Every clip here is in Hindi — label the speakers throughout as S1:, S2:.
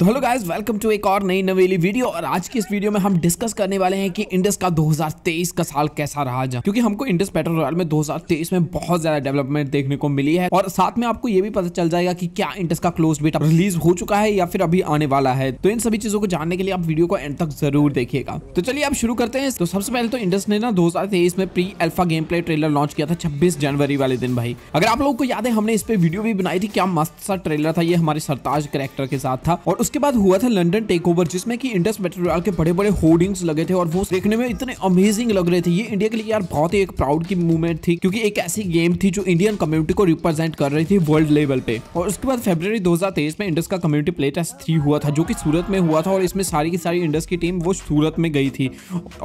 S1: तो हेलो गाइस वेलकम टू एक और नई नवेली वीडियो और आज की इस वीडियो में हम डिस्कस करने वाले हैं कि इंडस का 2023 का साल कैसा रहा जा क्योंकि हमको इंडस पेट्रोल रॉयल में 2023 में बहुत ज्यादा डेवलपमेंट देखने को मिली है और साथ में आपको ये भी पता चल जाएगा कि क्या इंडस का क्लोज बेटा रिलीज हो चुका है या फिर अभी आने वाला है तो इन सभी चीजों को जानने के लिए आप वीडियो को एंड तक जरूर देखिएगा तो चलिए आप शुरू करते हैं तो सबसे पहले तो इंडस ने ना दो में pre alpha game play trailer launch किया था छब्बीस जनवरी वाले दिन भाई अगर आप लोगों को याद है हमने इस पर वीडियो भी बनाई थी क्या मस्त सा ट्रेलर था ये हमारे सरताज करेक्टर के साथ था और उसके बाद हुआ था लंडन टेक ओवर जिसमें की इंडस मेटेरियल के बड़े बड़े होर्डिंग्स लगे थे और वो देखने में इतने अमेजिंग लग रहे थे ये इंडिया के लिए यार बहुत ही एक प्राउड की मूवमेंट थी क्योंकि एक ऐसी गेम थी जो इंडियन कम्युनिटी को रिप्रेजेंट कर रही थी वर्ल्ड लेवल पे और उसके बाद फेब्रवरी 2023 में इंडस का कम्युनिटी प्ले टेस्ट थ्री हुआ था जो कि सूरत में हुआ था और इसमें सारी की सारी इंडस की टीम वो सूरत में गई थी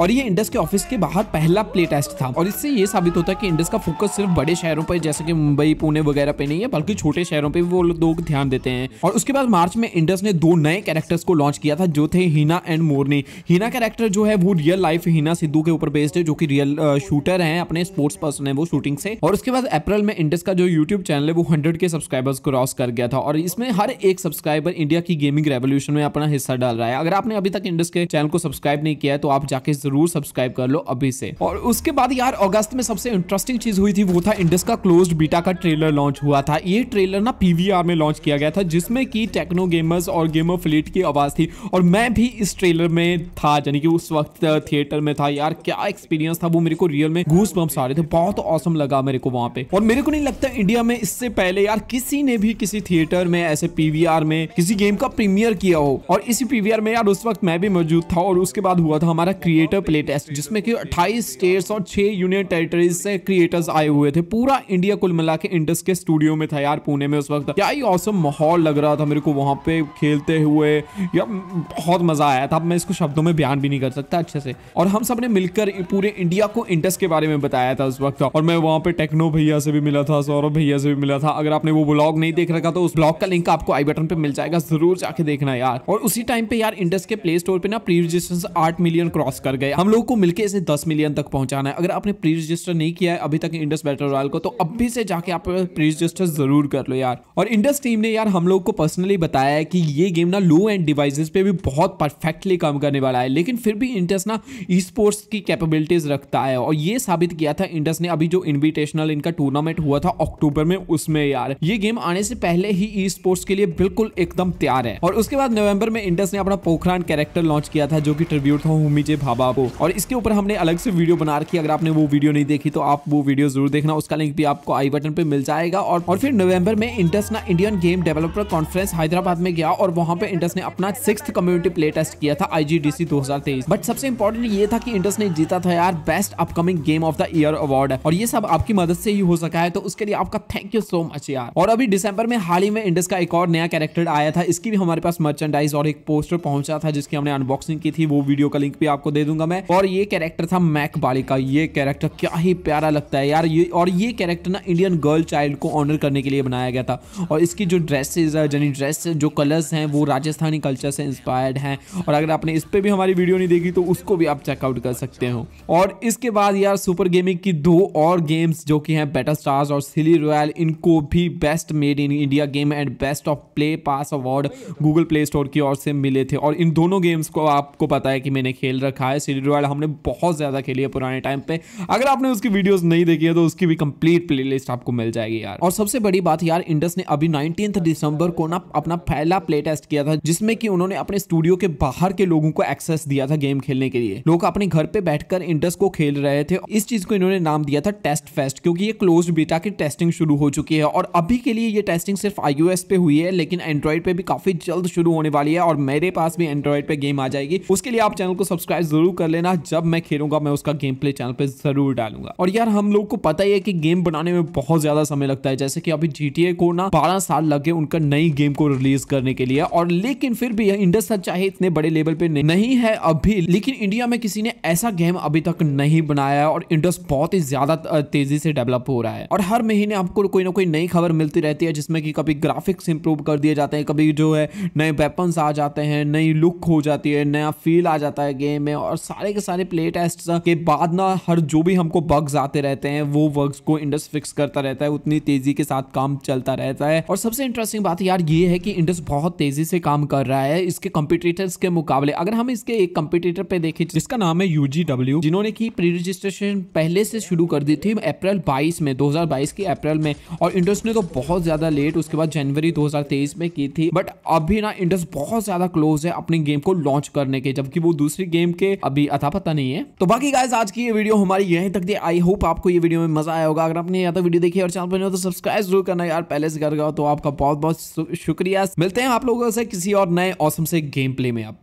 S1: और ये इंडस के ऑफिस के बाहर पहला प्ले टेस्ट था और इससे ये साबित होता है कि इंडस का फोकस सिर्फ बड़े शहरों पर जैसे कि मुंबई पुणे वगैरह पे नहीं है बल्कि छोटे शहरों पर वो लोग ध्यान देते हैं और उसके बाद मार्च में इंडस ने दो नए कैरेक्टर्स को लॉन्च किया था जो थे हीना एंड मोरनी हीना कैरेक्टर जो है वो रियल लाइफ हीना सिद्धू के ऊपर बेस्ड है जो कि रियल शूटर हैं अपने स्पोर्ट्स पर्सन है वो शूटिंग से और उसके बाद अप्रैल में इंडस का जो यूट्यूब चैनल है वो हंड्रेड के सब्सक्राइबर्स क्रॉस कर गया था और इसमें हर एक सब्सक्राइबर इंडिया की गेमिंग रेवोल्यूशन में अपना हिस्सा डाल रहा है अगर आपने अभी तक इंडस के चैनल को सब्सक्राइब नहीं किया है तो आप जाके जरूर सब्सक्राइब कर लो अभी से और उसके बाद यार अगस्त में सबसे इंटरेस्टिंग चीज हुई थी वो था इंडस का क्लोज बीटा का ट्रेलर लॉन्च हुआ था ये ट्रेलर ना पीवीआर में लॉन्च किया गया था जिसमें की टेक्नो गेमर्स और गेम गेम ऑफ फ्लीट की आवाज़ थी और मैं भी इस ट्रेलर में था यानी कि उस वक्त थिएटर uh, में था यार क्या एक्सपीरियंस था वो मेरे को रियल में घूस बम्स आ रहे थे बहुत औसम लगा मेरे को वहाँ पे और मेरे को नहीं लगता इंडिया में इससे पहले यार किसी ने भी किसी थिएटर में ऐसे पीवीआर में किसी गेम का प्रीमियर किया हो और इसी पीवीआर में यार उस वक्त मैं भी मौजूद था और उसके बाद हुआ था हमारा क्रिएटर प्ले टेस्ट जिसमें कि अट्ठाईस स्टेट्स और छह यूनियन टेरिटरीज से क्रिएटर्स आए हुए थे पूरा इंडिया कुल मिला के इंडस के स्टूडियो में था यार पुणे में उस वक्त क्या ही औसम माहौल लग रहा था मेरे को वहां पे खेलते घूमते हुए या बहुत मज़ा आया था मैं इसको शब्दों में बयान भी नहीं कर सकता अच्छे से और हम सब ने मिलकर पूरे इंडिया को इंटस के बारे में बताया था उस वक्त और मैं वहाँ पे टेक्नो भैया से भी मिला था सौरभ भैया से भी मिला था अगर आपने वो ब्लॉग नहीं देख रखा तो उस ब्लॉग का लिंक आपको आई बटन पर मिल जाएगा जरूर जाके देखना यार और उसी टाइम पे यार इंडस के प्ले स्टोर पे ना प्री रजिस्टर आठ मिलियन क्रॉस कर गए हम लोग को मिलकर इसे दस मिलियन तक पहुंचाना है अगर आपने प्री रजिस्टर नहीं किया है अभी तक इंडस बैटल रॉयल को तो अभी से जाके आप प्री रजिस्टर जरूर कर लो यार और इंडस टीम ने यार हम लोग को पर्सनली बताया है कि ये गेम गेम ना लो एंड डिवाइसेस पे भी बहुत परफेक्टली काम करने वाला है लेकिन फिर भी इंटस ना ई स्पोर्ट्स की कैपेबिलिटीज़ रखता है और ये साबित किया था इंडस ने अभी जो इन्विटेशनल इनका टूर्नामेंट हुआ था अक्टूबर में उसमें यार ये गेम आने से पहले ही ई स्पोर्ट्स के लिए बिल्कुल एकदम तैयार है और उसके बाद नवंबर में इंडस ने अपना पोखरान कैरेक्टर लॉन्च किया था जो कि ट्रिब्यूट था हुमीजे भाबा को और इसके ऊपर हमने अलग से वीडियो बना रखी अगर आपने वो वीडियो नहीं देखी तो आप वो वीडियो जरूर देखना उसका लिंक भी आपको आई बटन पर मिल जाएगा और, और फिर नवंबर में इंडस ना Indian game developer conference Hyderabad में गया और वहां वहां पे इंडस ने अपना सिक्स कम्युनिटी प्ले टेस्ट किया था आईजीडीसी 2023 बट सबसे इंपॉर्टेंट ये था कि इंडस ने जीता था यार best upcoming game of the year award और ये सब आपकी मदद से ही हो सका है तो उसके लिए आपका थैंक यू सो मच यार और अभी डिसंबर में हाल ही में इंडस का एक और नया कैरेक्टर आया था इसकी भी हमारे पास मर्चेंडाइज और एक पोस्टर पहुंचा था जिसकी हमने अनबॉक्सिंग की थी वो वीडियो का लिंक भी आपको दे दूंगा मैं और ये कैरेक्टर था मैक बालिका ये कैरेक्टर क्या ही प्यारा लगता है यार ये और ये कैरेक्टर ना इंडियन गर्ल चाइल्ड को ऑनर करने के लिए बनाया गया था और इसकी जो ड्रेसेस है जनी ड्रेस जो कलर्स हैं वो राजस्थानी कल्चर से इंस्पायर्ड हैं और अगर आपने इस पर भी हमारी वीडियो नहीं देखी तो उसको भी आप चेकआउट कर सकते हो और इसके बाद यार सुपर गेमिंग की दो और गेम्स जो कि हैं बेटर स्टार्स और सिली रॉयल इनको भी best made in India game and best of Play Pass award Google Play Store की ओर से मिले थे और इन दोनों गेम्स को आपको पता है कि मैंने खेल रखा है सिली रॉयल हमने बहुत ज़्यादा खेली है पुराने टाइम पर अगर आपने उसकी वीडियोज़ नहीं देखी है तो उसकी भी कंप्लीट प्ले आपको मिल जाएगी यार और सबसे बड़ी बात यार इंडस ने अभी नाइनटीन दिसंबर को ना अपना पहला प्ले टेस्ट किया था जिसमें कि उन्होंने अपने स्टूडियो के बाहर के लोगों को एक्सेस दिया था गेम खेलने के लिए लोग अपने घर पे बैठकर इंडस को खेल रहे थे इस चीज को इन्होंने नाम दिया था टेस्ट फेस्ट क्योंकि ये क्लोज बीटा की टेस्टिंग शुरू हो चुकी है और अभी के लिए ये टेस्टिंग सिर्फ आईओएस पे हुई है लेकिन एंड्रॉइड पे भी काफी जल्द शुरू होने वाली है और मेरे पास भी एंड्रॉइड पे गेम आ जाएगी उसके लिए आप चैनल को सब्सक्राइब जरूर कर लेना जब मैं खेलूंगा मैं उसका गेम प्ले चैनल पर जरूर डालूंगा और यार हम लोग को पता ही है कि गेम बनाने में बहुत ज्यादा समय लगता है जैसे कि अभी जीटीए को ना बारह साल लगे उनका नई गेम को रिलीज करने के लिए और लेकिन फिर भी इंडस चाहे इतने बड़े लेवल पे नहीं है अभी लेकिन इंडिया में किसी ने ऐसा गेम अभी तक नहीं बनाया और इंडस बहुत ही ज्यादा तेजी से डेवलप हो रहा है और हर महीने आपको कोई ना कोई नई खबर मिलती रहती है जिसमें कि कभी ग्राफिक्स इंप्रूव कर दिए जाते हैं कभी जो है नए वेपन्स आ जाते हैं नई लुक हो जाती है नया फील आ जाता है गेम में और सारे के सारे प्ले टेस्ट के बाद ना हर जो भी हमको बग्स आते रहते हैं वो बग्स को इंडस फिक्स करता रहता है उतनी तेजी के साथ काम चलता रहता है और सबसे इंटरेस्टिंग बात यार ये है कि इंडस बहुत तेजी तेजी से काम कर रहा है इसके कंपिटिटर्स के मुकाबले अगर हम इसके एक कंपिटिटर पे देखें जिसका नाम है यूजीडब्ल्यू जिन्होंने की प्री रजिस्ट्रेशन पहले से शुरू कर दी थी अप्रैल 22 में 2022 की अप्रैल में और इंडस ने तो बहुत ज़्यादा लेट उसके बाद जनवरी 2023 में की थी बट अभी ना इंडस बहुत ज़्यादा क्लोज है अपने गेम को लॉन्च करने के जबकि वो दूसरी गेम के अभी अथा पता नहीं है तो बाकी गाइज आज की ये वीडियो हमारी यहीं तक दी आई होप आपको ये वीडियो में मजा आया होगा अगर आपने या तो वीडियो देखी और चैनल पर नहीं हो तो सब्सक्राइब जरूर करना यार पहले से कर गया तो आपका बहुत बहुत शुक्रिया मिलते हैं आप लोगों है किसी और नए औसम से गेम प्ले में आप